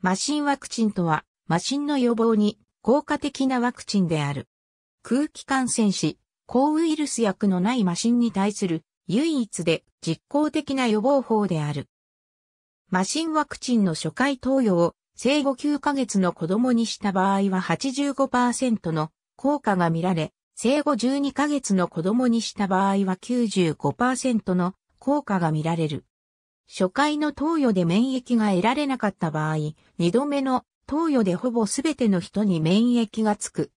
マシンワクチンとは、マシンの予防に効果的なワクチンである。空気感染し、抗ウイルス薬のないマシンに対する唯一で実効的な予防法である。マシンワクチンの初回投与を生後9ヶ月の子供にした場合は85%の効果が見られ、生後12ヶ月の子供にした場合は95%の効果が見られる。初回の投与で免疫が得られなかった場合、二度目の投与でほぼすべての人に免疫がつく。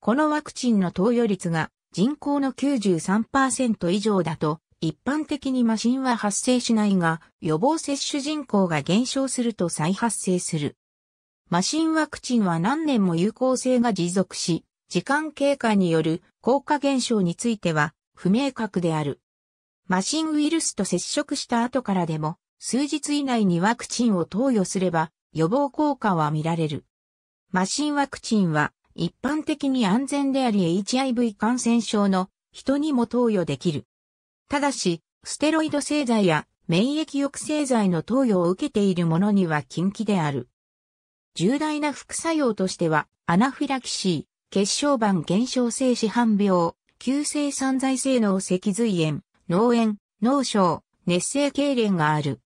このワクチンの投与率が人口の93%以上だと、一般的に麻疹は発生しないが、予防接種人口が減少すると再発生する。麻疹ワクチンは何年も有効性が持続し、時間経過による効果減少については不明確である。マシンウイルスと接触した後からでも、数日以内にワクチンを投与すれば、予防効果は見られる。マシンワクチンは、一般的に安全であり HIV 感染症の人にも投与できる。ただし、ステロイド製剤や免疫抑制剤の投与を受けている者には禁忌である。重大な副作用としては、アナフィラキシー、血小板減少性市販病、急性散在性の脊髄炎、脳炎、脳症、熱性痙攣がある。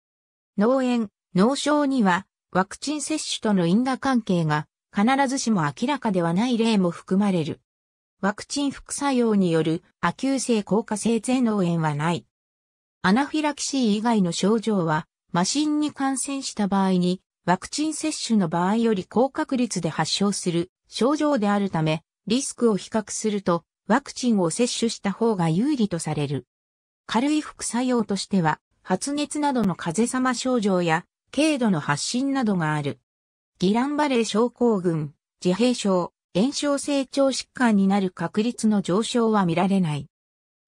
脳炎、脳症には、ワクチン接種との因果関係が、必ずしも明らかではない例も含まれる。ワクチン副作用による亜急性硬化性前脳炎はない。アナフィラキシー以外の症状は、マシンに感染した場合に、ワクチン接種の場合より高確率で発症する症状であるため、リスクを比較すると、ワクチンを接種した方が有利とされる。軽い副作用としては、発熱などの風邪様症状や、軽度の発疹などがある。ギランバレー症候群、自閉症、炎症性腸疾患になる確率の上昇は見られない。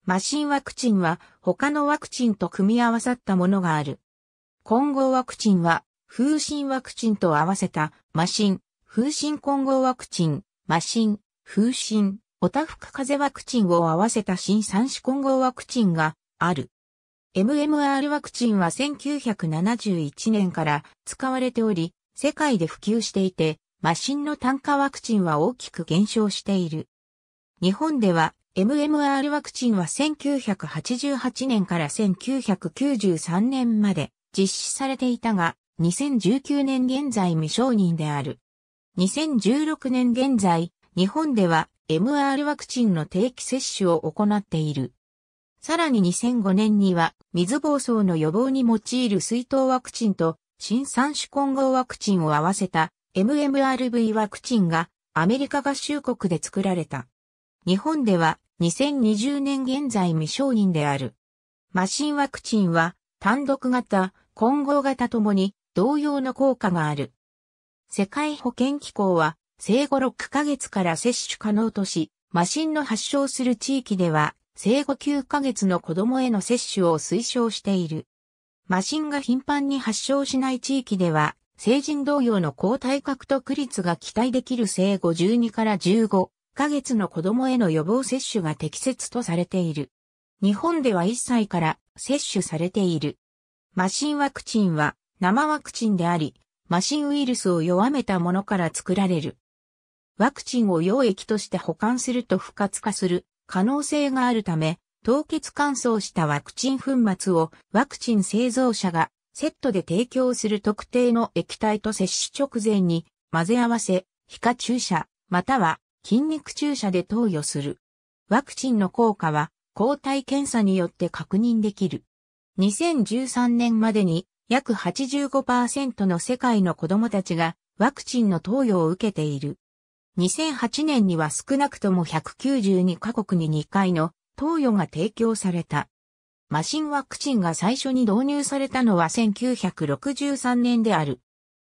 マシンワクチンは他のワクチンと組み合わさったものがある。混合ワクチンは風疹ワクチンと合わせたマシン、風疹混合ワクチン、マシン、風疹、オタフク風邪ワクチンを合わせた新三種混合ワクチンがある。MMR ワクチンは1971年から使われており、世界で普及していて、マシンの単価ワクチンは大きく減少している。日本では MMR ワクチンは1988年から1993年まで実施されていたが、2019年現在未承認である。2016年現在、日本では MR ワクチンの定期接種を行っている。さらに2005年には水暴走の予防に用いる水筒ワクチンと新三種混合ワクチンを合わせた MMRV ワクチンがアメリカ合衆国で作られた。日本では2020年現在未承認である。マシンワクチンは単独型、混合型ともに同様の効果がある。世界保健機構は生後6ヶ月から接種可能とし、マシンの発症する地域では生後9ヶ月の子供への接種を推奨している。麻疹が頻繁に発症しない地域では、成人同様の抗体獲得率が期待できる生後12から15ヶ月の子供への予防接種が適切とされている。日本では1歳から接種されている。麻疹ワクチンは生ワクチンであり、麻疹ウイルスを弱めたものから作られる。ワクチンを溶液として保管すると不活化する可能性があるため、凍結乾燥したワクチン粉末をワクチン製造者がセットで提供する特定の液体と接種直前に混ぜ合わせ、皮下注射、または筋肉注射で投与する。ワクチンの効果は抗体検査によって確認できる。2013年までに約85%の世界の子供たちがワクチンの投与を受けている。2008年には少なくとも192カ国に2回の投与が提供された。マシンワクチンが最初に導入されたのは1963年である。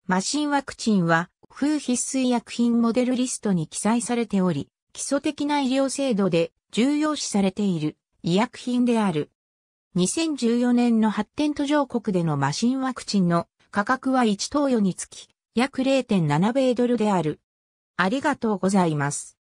マシンワクチンは、風必須医薬品モデルリストに記載されており、基礎的な医療制度で重要視されている医薬品である。2014年の発展途上国でのマシンワクチンの価格は1投与につき約0.7米ドルである。ありがとうございます。